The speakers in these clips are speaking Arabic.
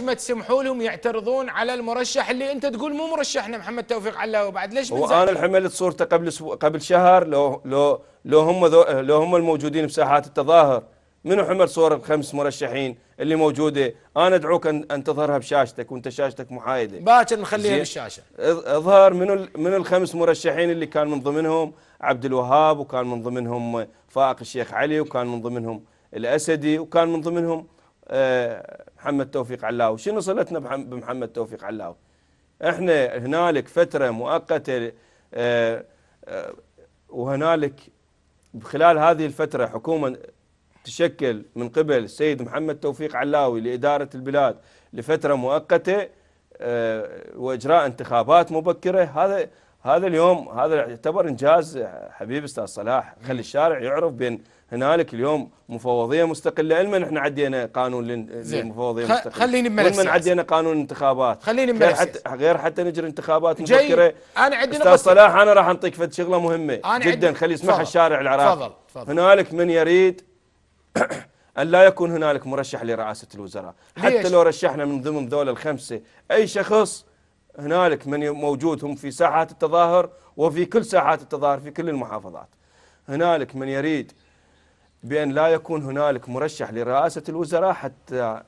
ليش ما تسمحوا لهم يعترضون على المرشح اللي انت تقول مو مرشحنا محمد توفيق علاوي وبعد ليش وانا حملت صورته قبل سو... قبل شهر لو لو لو هم ذو... لو هم الموجودين بساحات التظاهر منو حمل صور الخمس مرشحين اللي موجوده انا ادعوك ان, أن تظهرها بشاشتك وانت شاشتك محايده باكر نخليها بالشاشه اظهر منو منو الخمس مرشحين اللي كان من ضمنهم عبد الوهاب وكان من ضمنهم فائق الشيخ علي وكان من ضمنهم الاسدي وكان من ضمنهم آه محمد توفيق علاوي شنو صلتنا بمحمد توفيق علاوي احنا هنالك فترة مؤقتة آه، آه، وهنالك خلال هذه الفترة حكومة تشكل من قبل السيد محمد توفيق علاوي لإدارة البلاد لفترة مؤقتة آه، وإجراء انتخابات مبكرة هذا هذا اليوم هذا يعتبر انجاز حبيب استاذ صلاح خلي الشارع يعرف بين هنالك اليوم مفوضيه مستقله المن احنا عدينا قانون للمفوضيه خ... المستقله خليني بملك المن عدينا قانون انتخابات خليني بملك غير حتى غير حتى نجري انتخابات مبكره انا عندي استاذ صلاح انا راح انطيك فد شغله مهمه جدا خلي يسمعها الشارع العراقي تفضل تفضل هنالك من يريد ان لا يكون هنالك مرشح لرئاسه الوزراء حتى لو رشحنا من ضمن ذول الخمسه اي شخص هنالك من موجودهم في ساحات التظاهر وفي كل ساحات التظاهر في كل المحافظات هنالك من يريد بأن لا يكون هنالك مرشح لرئاسة الوزراء حتى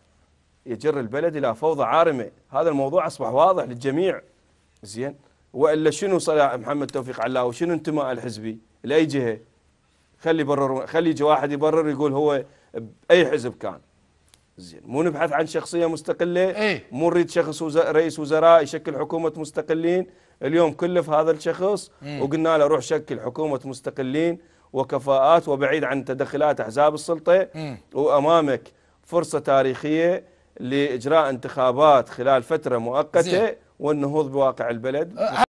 يجر البلد إلى فوضى عارمة هذا الموضوع أصبح واضح للجميع زين وإلا شنو صلاح محمد توفيق علاء وشنو انتماء الحزبي لأي جهة خلي يبرر خلي يجي واحد يبرر يقول هو بأي حزب كان زين مو نبحث عن شخصيه مستقله ايه؟ مو نريد شخص وزراء رئيس وزراء يشكل حكومه مستقلين اليوم كلف هذا الشخص إيه؟ وقلنا له روح شكل حكومه مستقلين وكفاءات وبعيد عن تدخلات احزاب السلطه إيه؟ وامامك فرصه تاريخيه لاجراء انتخابات خلال فتره مؤقته زين. والنهوض بواقع البلد أه،